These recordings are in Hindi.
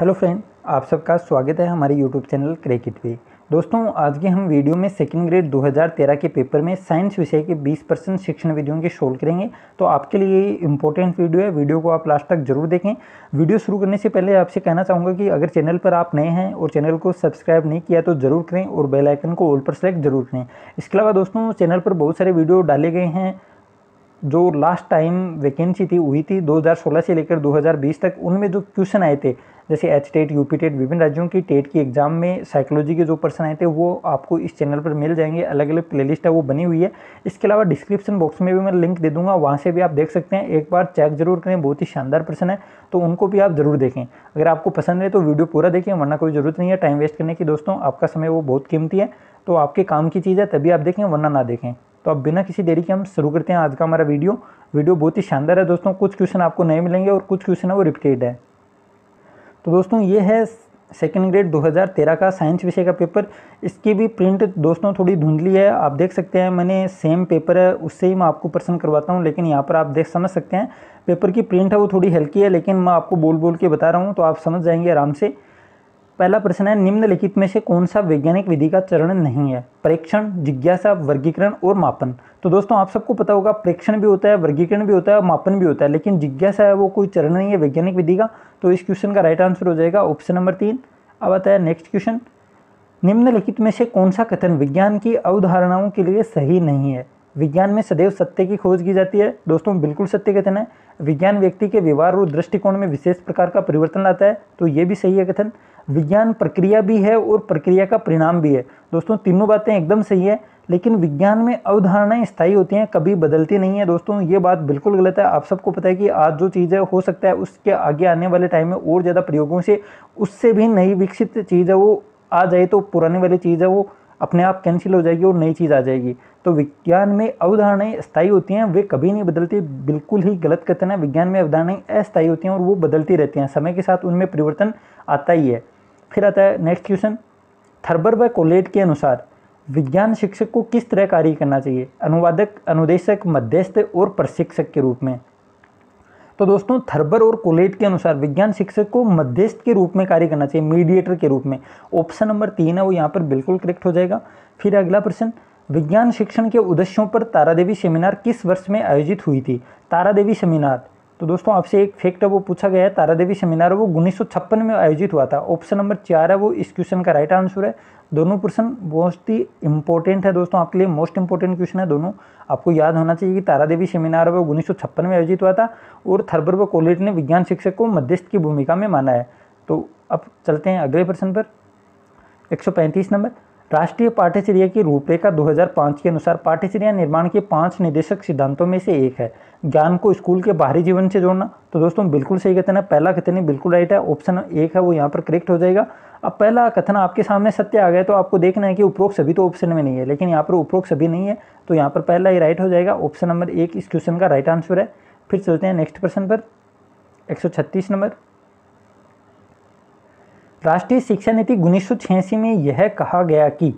हेलो फ्रेंड आप सबका स्वागत है हमारे यूट्यूब चैनल क्रिकेट पे दोस्तों आज के हम वीडियो में सेकंड ग्रेड 2013 के पेपर में साइंस विषय के 20 परसेंट शिक्षण विधियों के सोल्व करेंगे तो आपके लिए ये इंपॉर्टेंट वीडियो है वीडियो को आप लास्ट तक जरूर देखें वीडियो शुरू करने से पहले आपसे कहना चाहूँगा कि अगर चैनल पर आप नए हैं और चैनल को सब्सक्राइब नहीं किया तो ज़रूर करें और बेलाइकन को ऑल पर सेलेक्ट जरूर करें इसके अलावा दोस्तों चैनल पर बहुत सारे वीडियो डाले गए हैं जो लास्ट टाइम वैकेंसी थी हुई थी 2016 से लेकर 2020 तक उनमें जो क्वेश्चन आए थे जैसे H TET U P TET विभिन्न राज्यों की टेट की एग्ज़ाम में साइकोलॉजी के जो पर्सन आए थे वो आपको इस चैनल पर मिल जाएंगे अलग अलग लिस्ट है वो बनी हुई है इसके अलावा डिस्क्रिप्शन बॉक्स में भी मैं लिंक दे दूंगा वहाँ से भी आप देख सकते हैं एक बार चेक जरूर करें बहुत ही शानदार पर्सन है तो उनको भी आप ज़रूर देखें अगर आपको पसंद है तो वीडियो पूरा देखें वरना कोई ज़रूरत नहीं है टाइम वेस्ट करने की दोस्तों आपका समय वो बहुत कीमती है तो आपके काम की चीज़ है तभी आप देखें वरना ना देखें तो अब बिना किसी देरी के हम शुरू करते हैं आज का हमारा वीडियो वीडियो बहुत ही शानदार है दोस्तों कुछ क्वेश्चन आपको नए मिलेंगे और कुछ क्वेश्चन है वो रिपीटेड है तो दोस्तों ये है सेकेंड ग्रेड 2013 का साइंस विषय का पेपर इसकी भी प्रिंट दोस्तों थोड़ी धुंधली है आप देख सकते हैं मैंने सेम पेपर है उससे ही मैं आपको पर्सन करवाता हूँ लेकिन यहाँ पर आप देख समझ सकते हैं पेपर की प्रिंट है वो थोड़ी हल्की है लेकिन मैं आपको बोल बोल के बता रहा हूँ तो आप समझ जाएंगे आराम से पहला प्रश्न है निम्नलिखित में से कौन सा वैज्ञानिक विधि का चरण नहीं है परीक्षण जिज्ञासा वर्गीकरण और मापन तो दोस्तों आप सबको पता होगा परीक्षण भी होता है वर्गीकरण भी होता है मापन भी होता है लेकिन जिज्ञासा है वो कोई चरण नहीं है वैज्ञानिक विधि का तो इस क्वेश्चन का राइट आंसर हो जाएगा ऑप्शन नंबर तीन अब आता है नेक्स्ट क्वेश्चन निम्नलिखित में से कौन सा कथन विज्ञान की अवधारणाओं के लिए सही नहीं है विज्ञान में सदैव सत्य की खोज की जाती है दोस्तों बिल्कुल सत्य कथन है विज्ञान व्यक्ति के व्यवहार और दृष्टिकोण में विशेष प्रकार का परिवर्तन लाता है तो ये भी सही है कथन विज्ञान प्रक्रिया भी है और प्रक्रिया का परिणाम भी है दोस्तों तीनों बातें एकदम सही है लेकिन विज्ञान में अवधारणाएं स्थायी होती हैं कभी बदलती नहीं है दोस्तों ये बात बिल्कुल गलत है आप सबको पता है कि आज जो चीज़ है हो सकता है उसके आगे आने वाले टाइम में और ज़्यादा प्रयोगों से उससे भी नई विकसित चीज़ है वो आ जाए तो पुराने वाली चीज़ है वो अपने आप कैंसिल हो जाएगी और नई चीज़ आ जाएगी तो विज्ञान में अवधारणाएं स्थायी होती हैं वे कभी नहीं बदलती बिल्कुल ही गलत कथन है विज्ञान में अवधारणाएं अस्थायी होती हैं और वो बदलती रहती हैं समय के साथ उनमें परिवर्तन आता ही है फिर आता है नेक्स्ट क्वेश्चन थर्बर व कोलेट के अनुसार विज्ञान शिक्षक को किस तरह कार्य करना चाहिए अनुवादक अनुदेशक मध्यस्थ और प्रशिक्षक के रूप में तो दोस्तों थर्बर और कोलेट के अनुसार विज्ञान शिक्षक को मध्यस्थ के रूप में कार्य करना चाहिए मीडिएटर के रूप में ऑप्शन नंबर तीन है वो यहाँ पर बिल्कुल करेक्ट हो जाएगा फिर अगला प्रश्न विज्ञान शिक्षण के उद्देश्यों पर तारा देवी सेमिनार किस वर्ष में आयोजित हुई थी तारा देवी सेमिनार तो दोस्तों आपसे एक फैक्ट है वो पूछा गया है तारा देवी सेमिनार वो उन्नीस में आयोजित हुआ था ऑप्शन नंबर चार है वो इस क्वेश्चन का राइट आंसर है दोनों प्रश्न बहुत ही इंपॉर्टेंट है दोस्तों आपके लिए मोस्ट इंपॉर्टेंट क्वेश्चन है दोनों आपको याद होना चाहिए कि तारा देवी सेमिनार वो उन्नीस में आयोजित हुआ था और थर्बर्व कॉलेज ने विज्ञान शिक्षक को मध्यस्थ की भूमिका में माना है तो अब चलते हैं अगले प्रश्न पर एक नंबर राष्ट्रीय पाठ्यचर्या की रूपरेखा 2005 के अनुसार पाठ्यचर्या निर्माण के पांच निदेशक सिद्धांतों में से एक है ज्ञान को स्कूल के बाहरी जीवन से जोड़ना तो दोस्तों बिल्कुल सही कथन है पहला कथन ही बिल्कुल राइट है ऑप्शन एक है वो यहाँ पर करेक्ट हो जाएगा अब पहला कथन आपके सामने सत्य आ गया तो आपको देखना है कि उपरोक्त सभी तो ऑप्शन में नहीं है लेकिन यहाँ पर उपरोक्त सभी नहीं है तो यहाँ पर पहला ही राइट हो जाएगा ऑप्शन नंबर एक इस क्वेश्चन का राइट आंसर है फिर चलते हैं नेक्स्ट क्वेश्चन पर एक नंबर राष्ट्रीय शिक्षा नीति उन्नीस में यह कहा गया कि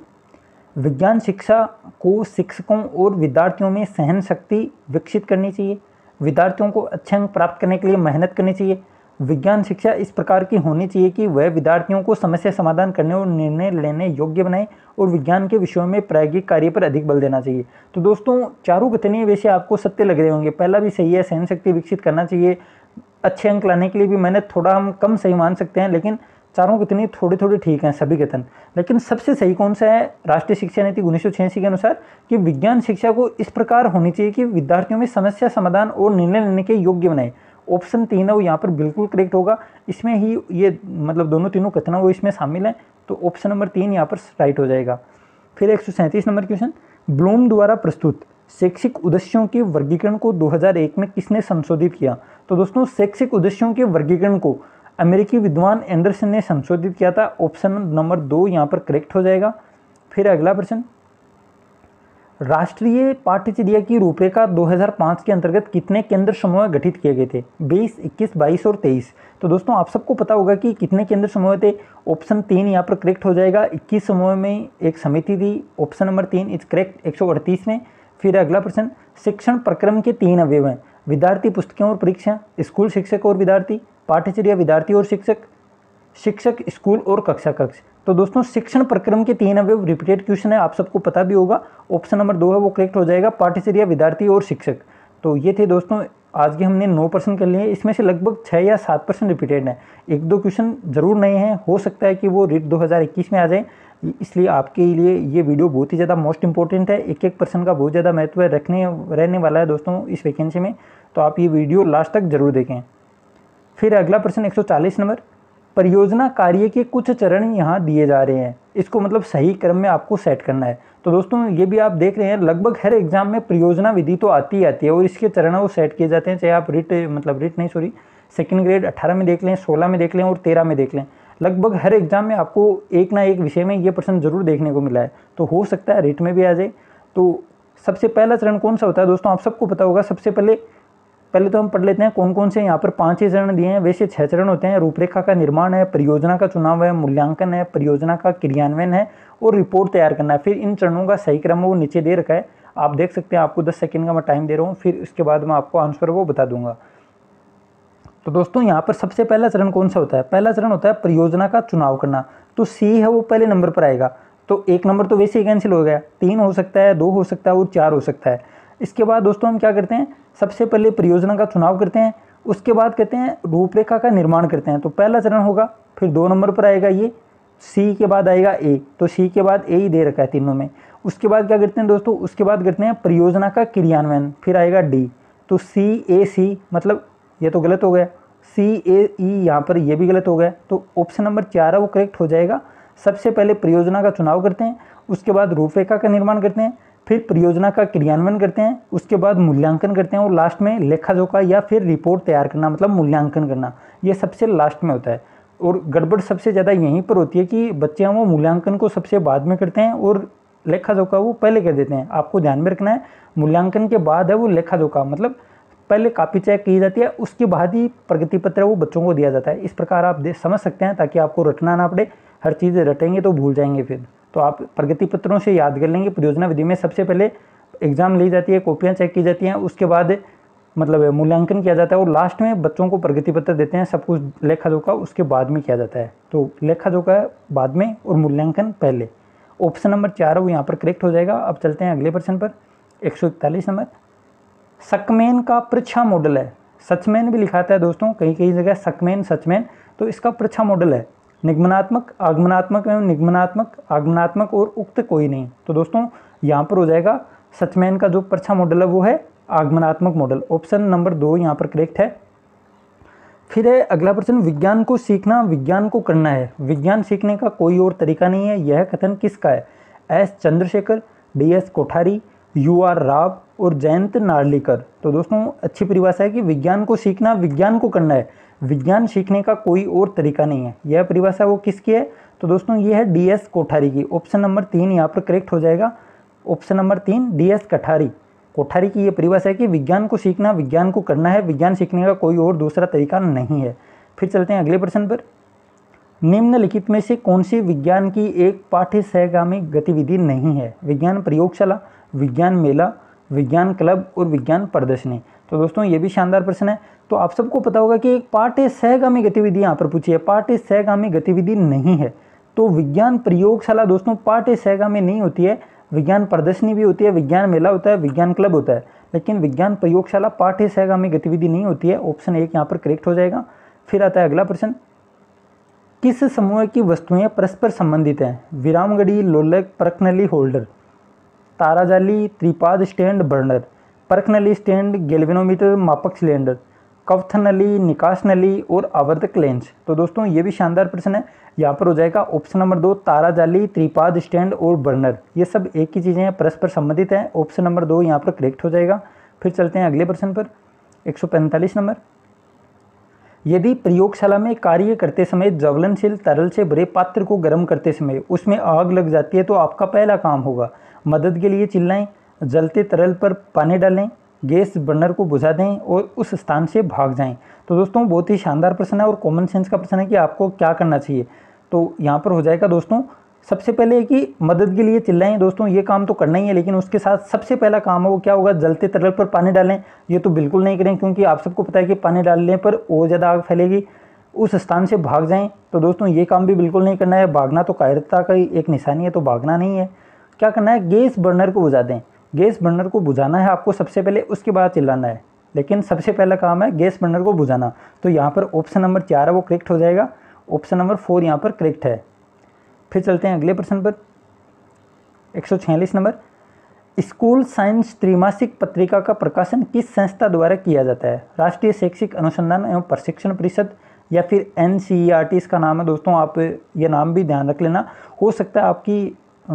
विज्ञान शिक्षा को शिक्षकों और विद्यार्थियों में सहन शक्ति विकसित करनी चाहिए विद्यार्थियों को अच्छे अंक प्राप्त करने के लिए मेहनत करनी चाहिए विज्ञान शिक्षा इस प्रकार की होनी चाहिए कि वह विद्यार्थियों को समस्या समाधान करने और निर्णय लेने योग्य बनाए और विज्ञान के विषयों में प्रायोगिक कार्य पर अधिक बल देना चाहिए तो दोस्तों चारों कथनीय वैसे आपको सत्य लग रहे होंगे पहला भी सही है सहन शक्ति विकसित करना चाहिए अच्छे अंक लाने के लिए भी मेहनत थोड़ा हम कम सही मान सकते हैं लेकिन चारों कितने थोड़े थोड़े ठीक हैं सभी कथन लेकिन सबसे सही कौन सा है राष्ट्रीय शिक्षा नीति उन्नीस के अनुसार कि विज्ञान शिक्षा को इस प्रकार होनी चाहिए कि विद्यार्थियों में समस्या समाधान और निर्णय लेने के योग्य बनाए ऑप्शन तीन है वो यहाँ पर बिल्कुल करेक्ट होगा इसमें ही ये मतलब दोनों तीनों कथन वो इसमें शामिल हैं तो ऑप्शन नंबर तीन यहाँ पर राइट हो जाएगा फिर एक नंबर क्वेश्चन ब्लूम द्वारा प्रस्तुत शैक्षिक उद्देश्यों के वर्गीकरण को 2001 में किसने संशोधित किया तो दोस्तों शैक्षिक उद्देश्यों के वर्गीकरण को अमेरिकी विद्वान एंडरसन ने संशोधित किया था ऑप्शन नंबर दो यहाँ पर करेक्ट हो जाएगा फिर अगला प्रश्न राष्ट्रीय पाठ्यचर्या की रूपरेखा 2005 के अंतर्गत कितने केंद्र समूह गठित किए गए थे 20, 21, 22 और 23 तो दोस्तों आप सबको पता होगा कि कितने केंद्र समूह थे ऑप्शन तीन यहाँ पर करेक्ट हो जाएगा 21 समूह में एक समिति थी ऑप्शन नंबर तीन इज करेक्ट एक में फिर अगला प्रश्न शिक्षण प्रक्रम के तीन अवयव हैं विद्यार्थी पुस्तकें और परीक्षा स्कूल शिक्षक और विद्यार्थी पाठ्यचर्या विद्यार्थी और शिक्षक शिक्षक स्कूल और कक्षा कक्ष तो दोस्तों शिक्षण प्रक्रम के तीन अवयव रिपीटेड क्वेश्चन है आप सबको पता भी होगा ऑप्शन नंबर दो है वो करेक्ट हो जाएगा पाठ्यचर्या विद्यार्थी और शिक्षक तो ये थे दोस्तों आज के हमने नौ पर्सन कर लिए इसमें से लगभग छः या सात परसेंट रिपीटेड हैं एक दो क्वेश्चन जरूर नए हैं हो सकता है कि वो रिट 2021 में आ जाए इसलिए आपके लिए ये वीडियो बहुत ही ज़्यादा मोस्ट इंपॉर्टेंट है एक एक पर्सन का बहुत ज़्यादा महत्व है रखने रहने वाला है दोस्तों इस वैकेंसी में तो आप ये वीडियो लास्ट तक जरूर देखें फिर अगला प्रश्न 140 नंबर परियोजना कार्य के कुछ चरण यहाँ दिए जा रहे हैं इसको मतलब सही क्रम में आपको सेट करना है तो दोस्तों ये भी आप देख रहे हैं लगभग हर एग्जाम में परियोजना विधि तो आती ही आती है और इसके चरण वो सेट किए जाते हैं चाहे आप रिट मतलब रिट नहीं सॉरी सेकेंड ग्रेड अट्ठारह में देख लें सोलह में देख लें और तेरह में देख लें लगभग हर एग्जाम में आपको एक ना एक विषय में ये प्रश्न जरूर देखने को मिला है तो हो सकता है रिट में भी आ जाए तो सबसे पहला चरण कौन सा होता है दोस्तों आप सबको पता होगा सबसे पहले पहले तो हम पढ़ लेते हैं कौन कौन से यहाँ पर पांच ही चरण दिए हैं वैसे छह चरण होते हैं रूपरेखा का निर्माण है परियोजना का चुनाव है मूल्यांकन है परियोजना का क्रियान्वयन है और रिपोर्ट तैयार करना है फिर इन चरणों का सही क्रम वो नीचे दे रखा है आप देख सकते हैं आपको दस सेकेंड का मैं टाइम दे रहा हूँ फिर उसके बाद मैं आपको आंसर वो बता दूंगा तो दोस्तों यहाँ पर सबसे पहला चरण कौन सा होता है पहला चरण होता है परियोजना का चुनाव करना तो सी है वो पहले नंबर पर आएगा तो एक नंबर तो वैसे ही कैंसिल हो गया तीन हो सकता है दो हो सकता है और चार हो सकता है इसके बाद दोस्तों हम क्या करते हैं सबसे पहले परियोजना का चुनाव करते हैं उसके बाद कहते हैं रूपरेखा का निर्माण करते हैं तो पहला चरण होगा फिर दो नंबर पर आएगा ये सी के बाद आएगा ए तो सी के बाद ए ही दे रखा है तीनों में उसके बाद क्या करते हैं दोस्तों उसके बाद करते हैं परियोजना का क्रियान्वयन फिर आएगा डी तो सी ए सी मतलब ये तो गलत हो गया सी ए ई यहाँ पर ये भी गलत हो गया तो ऑप्शन नंबर चार है वो करेक्ट हो जाएगा सबसे पहले परियोजना का चुनाव करते हैं उसके बाद रूपरेखा का निर्माण करते हैं फिर परियोजना का क्रियान्वयन करते हैं उसके बाद मूल्यांकन करते हैं और लास्ट में लेखा जोखा या फिर रिपोर्ट तैयार करना मतलब मूल्यांकन करना ये सबसे लास्ट में होता है और गड़बड़ सबसे ज़्यादा यहीं पर होती है कि बच्चे हैं वो मूल्यांकन को सबसे बाद में करते हैं और लेखा जोखा वो पहले कर देते हैं आपको ध्यान में रखना है मूल्यांकन के बाद है वो लेखा जोखा मतलब पहले कापी चेक की जाती है उसके बाद ही प्रगति पत्र वो बच्चों को दिया जाता है इस प्रकार आप समझ सकते हैं ताकि आपको रटना ना पड़े हर चीज़ रटेंगे तो भूल जाएंगे फिर तो आप प्रगति पत्रों से याद कर लेंगे परियोजना विधि में सबसे पहले एग्ज़ाम ली जाती है कॉपियाँ चेक की जाती हैं उसके बाद मतलब मूल्यांकन किया जाता है और लास्ट में बच्चों को प्रगति पत्र देते हैं सब कुछ लेखा जोखा उसके बाद में किया जाता है तो लेखा जोखा बाद में और मूल्यांकन पहले ऑप्शन नंबर चार वो यहाँ पर करेक्ट हो जाएगा अब चलते हैं अगले प्रश्न पर एक नंबर सकमेन का पृछा मॉडल है सचमैन भी लिखाता है दोस्तों कहीं कहीं जगह सकमैन सचमैन तो इसका पृछा मॉडल है निगमनात्मक आगमनात्मक एवं निगमनात्मक आगमनात्मक और उक्त कोई नहीं तो दोस्तों यहाँ पर हो जाएगा सचमैन का जो परछा मॉडल है वो है आगमनात्मक मॉडल ऑप्शन नंबर दो यहाँ पर करेक्ट है फिर है अगला प्रश्न विज्ञान को सीखना विज्ञान को करना है विज्ञान सीखने का कोई और तरीका नहीं है यह कथन किसका है S Chandrashekhar D S Kothari U R Rao और जयंत नार्लिकर तो दोस्तों अच्छी परिभाषा है कि विज्ञान को सीखना विज्ञान को करना है विज्ञान सीखने का कोई और तरीका नहीं है यह परिभाषा वो किसकी है तो दोस्तों ये है डी एस कोठारी की ऑप्शन नंबर तीन यहाँ पर करेक्ट हो जाएगा ऑप्शन नंबर तीन डी एस कठारी कोठारी की ये परिभाषा है कि विज्ञान को सीखना विज्ञान को करना है विज्ञान सीखने का कोई और दूसरा तरीका नहीं है फिर चलते हैं अगले प्रश्न पर निम्नलिखित में से कौन सी विज्ञान की एक पाठ्य सहगामी गतिविधि नहीं है विज्ञान प्रयोगशाला विज्ञान मेला विज्ञान क्लब और विज्ञान प्रदर्शनी तो दोस्तों ये भी शानदार प्रश्न है तो आप सबको पता होगा कि एक पाठ्य सहगामी गतिविधि यहाँ पर पूछी है पाठ्य सहगामी गतिविधि नहीं है तो विज्ञान प्रयोगशाला दोस्तों पाठ्य सहगामी नहीं होती है विज्ञान प्रदर्शनी भी होती है विज्ञान मेला होता है विज्ञान क्लब होता है लेकिन विज्ञान प्रयोगशाला पाठ्य सहगामी गतिविधि नहीं होती है ऑप्शन एक यहाँ पर करेक्ट हो जाएगा फिर आता है अगला प्रश्न किस समूह की वस्तुएं परस्पर संबंधित हैं विरामगढ़ी लोलक प्रकनली होल्डर ताराजाली त्रिपाद स्टैंड बर्नर परख नली स्टैंड गेलवेनोमीटर मापक सिलेंडर कवथ नली निकास नली और आवर्धक लेंस तो दोस्तों ये भी शानदार प्रश्न है यहाँ पर हो जाएगा ऑप्शन नंबर दो तारा जाली त्रिपाद स्टैंड और बर्नर ये सब एक ही चीज़ें हैं परस्पर संबंधित हैं ऑप्शन नंबर दो यहाँ पर करेक्ट हो जाएगा फिर चलते हैं अगले प्रश्न पर 145 नंबर यदि प्रयोगशाला में कार्य करते समय ज्वलनशील तरल से भरे पात्र को गर्म करते समय उसमें आग लग जाती है तो आपका पहला काम होगा मदद के लिए चिल्लाएं जलते तरल पर पानी डालें गैस बर्नर को बुझा दें और उस स्थान से भाग जाएं तो दोस्तों बहुत ही शानदार प्रश्न है और कॉमन सेंस का प्रश्न है कि आपको क्या करना चाहिए तो यहाँ पर हो जाएगा दोस्तों सबसे पहले कि मदद के लिए चिल्लाएं दोस्तों ये काम तो करना ही है लेकिन उसके साथ सबसे पहला काम है वो क्या होगा जलते तरल पर पानी डालें ये तो बिल्कुल नहीं करें क्योंकि आप सबको पता है कि पानी डालने पर और ज़्यादा आग फैलेगी उस स्थान से भाग जाएं तो दोस्तों ये काम भी बिल्कुल नहीं करना है भागना तो कायरता का ही एक निशानी है तो भागना नहीं है क्या करना है गैस बर्नर को बुझा दें गैस बर्नर को बुझाना है आपको सबसे पहले उसके बाद चिल्लाना है लेकिन सबसे पहला काम है गैस बर्नर को बुझाना तो यहाँ पर ऑप्शन नंबर चार है वो करेक्ट हो जाएगा ऑप्शन नंबर फोर यहाँ पर करेक्ट है फिर चलते हैं अगले प्रश्न पर एक नंबर स्कूल साइंस त्रिमासिक पत्रिका का प्रकाशन किस संस्था द्वारा किया जाता है राष्ट्रीय शैक्षिक अनुसंधान एवं प्रशिक्षण परिषद या फिर एन सी इसका नाम है दोस्तों आप ये नाम भी ध्यान रख लेना हो सकता है आपकी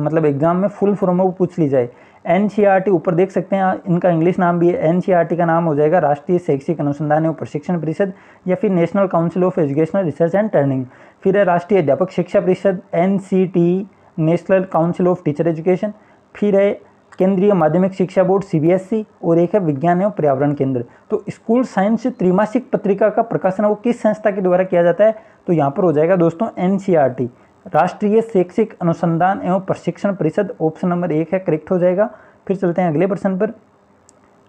मतलब एग्ज़ाम में फुल फॉर्म वो पूछ ली जाए एन e ऊपर देख सकते हैं इनका इंग्लिश नाम भी है एन e का नाम हो जाएगा राष्ट्रीय शैक्षिक अनुसंधान एवं प्रशिक्षण परिषद या फिर National Council of Educational Research and Training फिर है राष्ट्रीय अध्यापक शिक्षा परिषद N National Council of Teacher Education फिर है केंद्रीय माध्यमिक शिक्षा बोर्ड सी e और एक है विज्ञान एवं पर्यावरण केंद्र तो स्कूल साइंस त्रिमासिक पत्रिका का प्रकाशन वो किस संस्था के द्वारा किया जाता है तो यहाँ पर हो जाएगा दोस्तों एन राष्ट्रीय शैक्षिक अनुसंधान एवं प्रशिक्षण परिषद ऑप्शन नंबर एक है करेक्ट हो जाएगा फिर चलते हैं अगले प्रश्न पर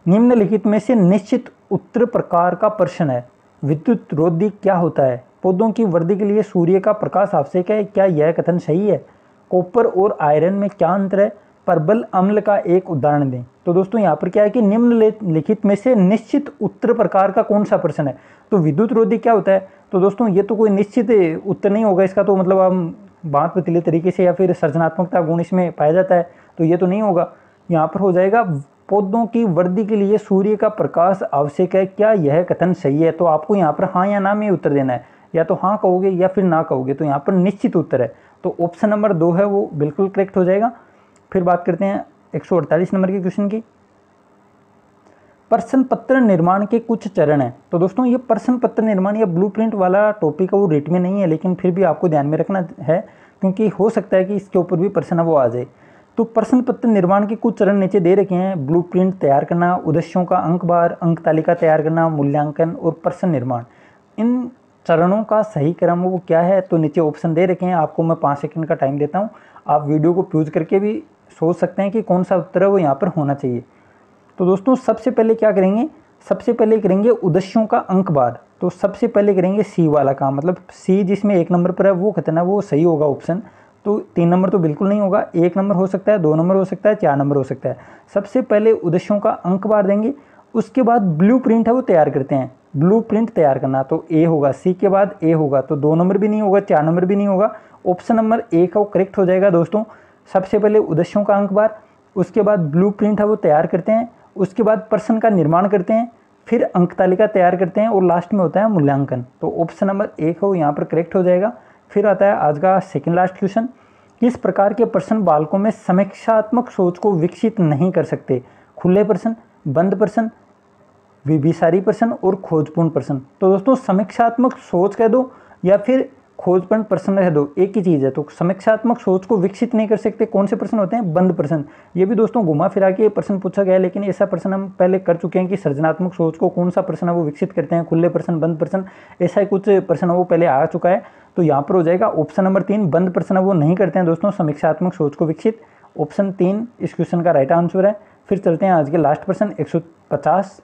निम्नलिखित में से निश्चित उत्तर प्रकार का प्रश्न है विद्युत रोधी क्या होता है पौधों की वृद्धि के लिए सूर्य का प्रकाश आवश्यक है क्या यह कथन सही है कॉपर और आयरन में क्या अंतर है परबल अम्ल का एक उदाहरण दें तो दोस्तों यहाँ पर क्या है कि निम्न लिखित में से निश्चित उत्तर प्रकार का कौन सा प्रश्न है तो विद्युत रोधी क्या होता है तो दोस्तों ये तो कोई निश्चित उत्तर नहीं होगा इसका तो मतलब हम बात पतीले तरीके से या फिर सर्जनात्मकता गुण इसमें पाया जाता है तो ये तो नहीं होगा यहाँ पर हो जाएगा पौधों की वृद्धि के लिए सूर्य का प्रकाश आवश्यक है क्या यह कथन सही है तो आपको यहाँ पर हाँ या ना में उत्तर देना है या तो हाँ कहोगे या फिर ना कहोगे तो यहाँ पर निश्चित उत्तर है तो ऑप्शन नंबर दो है वो बिल्कुल करेक्ट हो जाएगा फिर बात करते हैं 148 नंबर के क्वेश्चन की प्रश्न पत्र निर्माण के कुछ चरण हैं तो दोस्तों ये प्रश्न पत्र निर्माण या ब्लूप्रिंट वाला टॉपिक है वो रेट में नहीं है लेकिन फिर भी आपको ध्यान में रखना है क्योंकि हो सकता है कि इसके ऊपर भी प्रश्न वो आ जाए तो प्रश्न पत्र निर्माण के कुछ चरण नीचे दे रखे हैं प्रिंट तैयार करना उद्देश्यों का अंक बार अंक तालिका तैयार करना मूल्यांकन और प्रश्न निर्माण इन चरणों का सही क्रम वो क्या है तो नीचे ऑप्शन दे रखे हैं आपको मैं पाँच सेकेंड का टाइम देता हूँ आप वीडियो को प्यूज करके भी सोच सकते हैं कि कौन सा उत्तर है वो यहाँ पर होना चाहिए तो दोस्तों सबसे पहले क्या करेंगे सबसे पहले करेंगे उद्देश्यों का अंक बार तो सबसे पहले करेंगे सी वाला काम मतलब सी जिसमें एक नंबर पर है वो कितना वो सही होगा ऑप्शन तो तीन नंबर तो बिल्कुल नहीं होगा एक नंबर हो सकता है दो नंबर हो सकता है चार नंबर हो सकता है सबसे पहले उद्देश्यों का अंक बार देंगे उसके बाद ब्लू प्रिंट है वो तैयार करते हैं ब्लू प्रिंट तैयार करना तो ए होगा सी के बाद ए होगा तो दो नंबर भी नहीं होगा चार नंबर भी नहीं होगा ऑप्शन नंबर ए का वो करेक्ट हो जाएगा दोस्तों सबसे पहले उदस्यों का अंक बार उसके बाद ब्लू प्रिंट है वो तैयार करते हैं उसके बाद प्रश्न का निर्माण करते हैं फिर अंक तालिका तैयार करते हैं और लास्ट में होता है मूल्यांकन तो ऑप्शन नंबर एक हो यहाँ पर करेक्ट हो जाएगा फिर आता है आज का सेकेंड लास्ट क्वेश्चन किस प्रकार के प्रश्न बालकों में समीक्षात्मक सोच को विकसित नहीं कर सकते खुले प्रश्न बंद प्रश्न विभिसारी प्रश्न और खोजपूर्ण प्रश्न तो दोस्तों समीक्षात्मक सोच कह दो या फिर खोजपन प्रश्न रह दो एक ही चीज़ है तो समीक्षात्मक सोच को विकसित नहीं कर सकते कौन से प्रश्न होते हैं बंद प्रश्न ये भी दोस्तों घुमा फिरा के प्रश्न पूछा गया है लेकिन ऐसा प्रश्न हम पहले कर चुके हैं कि सृजनात्मक सोच को कौन सा प्रश्न वो विकसित करते हैं खुले प्रश्न बंद प्रश्न ऐसा ही कुछ प्रश्न वो पहले आ चुका है तो यहाँ पर हो जाएगा ऑप्शन नंबर तीन बंद प्रश्न वो नहीं करते हैं दोस्तों समीक्षात्मक सोच को विकसित ऑप्शन तीन इस क्वेश्चन का राइट आंसर है फिर चलते हैं आज के लास्ट प्रश्न एक सौ पचास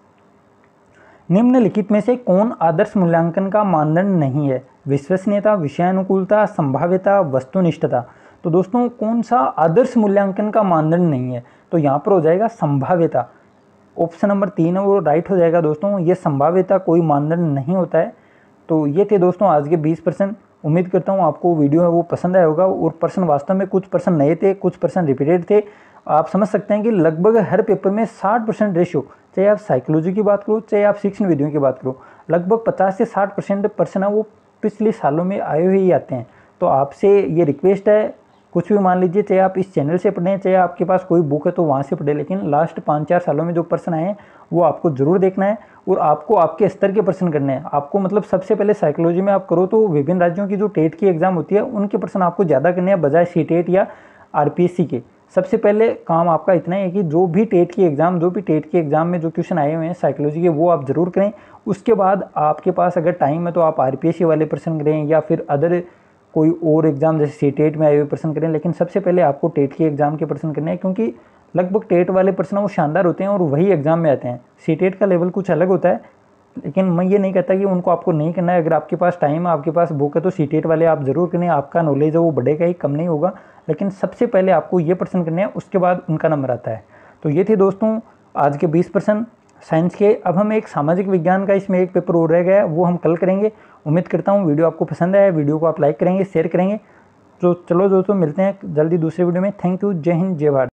निम्नलिखित में से कौन आदर्श मूल्यांकन का मानदंड नहीं है विश्वसनीयता विषयानुकूलता संभाव्यता वस्तुनिष्ठता तो दोस्तों कौन सा आदर्श मूल्यांकन का मानदंड नहीं है तो यहाँ पर हो जाएगा संभाव्यता ऑप्शन नंबर तीन है वो राइट हो जाएगा दोस्तों ये संभाव्यता कोई मानदंड नहीं होता है तो ये थे दोस्तों आज के बीस परसेंट उम्मीद करता हूँ आपको वीडियो है वो पसंद आया होगा और पर्सन वास्तव में कुछ पर्सन नए थे कुछ पर्सन रिपीटेड थे आप समझ सकते हैं कि लगभग हर पेपर में 60 परसेंट रेशियो चाहे आप साइकोलॉजी की बात करो चाहे आप शिक्षण विधियों की बात करो लगभग 50 से 60 परसेंट पर्सन है वो पिछले सालों में आए हुए ही आते हैं तो आपसे ये रिक्वेस्ट है कुछ भी मान लीजिए चाहे आप इस चैनल से पढ़ें चाहे आपके पास कोई बुक है तो वहाँ से पढ़ें लेकिन लास्ट पाँच चार सालों में जो प्रश्न आए हैं वो आपको ज़रूर देखना है और आपको आपके स्तर के प्रश्न करने हैं आपको मतलब सबसे पहले साइकोलॉजी में आप करो तो विभिन्न राज्यों की जो टेट की एग्ज़ाम होती है उनके प्रश्न आपको ज़्यादा करने हैं बजाय सी टेट e या आर के सबसे पहले काम आपका इतना है कि जो भी टेट की एग्ज़ाम जो भी टेट के एग्ज़ाम में जो क्वेश्चन आए हुए हैं साइकोलॉजी के वो आप ज़रूर करें उसके बाद आपके पास अगर टाइम है तो आप आर वाले प्रश्न करें या फिर अदर कोई और एग्ज़ाम जैसे सी टेट e में आए हुए प्रश्न करें लेकिन सबसे पहले आपको टेट के एग्ज़ाम के प्रश्न करने हैं क्योंकि लगभग टेट वाले प्रश्न वो शानदार होते हैं और वही एग्ज़ाम में आते हैं सी टेट e का लेवल कुछ अलग होता है लेकिन मैं ये नहीं कहता कि उनको आपको नहीं करना है अगर आपके पास टाइम है आपके पास बुक है तो सी टेट e वाले आप ज़रूर करें आपका नॉलेज है वो बढ़ेगा ही कम नहीं होगा लेकिन सबसे पहले आपको ये प्रश्न करने हैं उसके बाद उनका नंबर आता है तो ये थे दोस्तों आज के बीस प्रश्न साइंस के अब हम एक सामाजिक विज्ञान का इसमें एक पेपर और रह गया है वो हम कल करेंगे उम्मीद करता हूँ वीडियो आपको पसंद आया वीडियो को आप लाइक करेंगे शेयर करेंगे तो चलो दोस्तों मिलते हैं जल्दी दूसरे वीडियो में थैंक यू जय हिंद जय भारत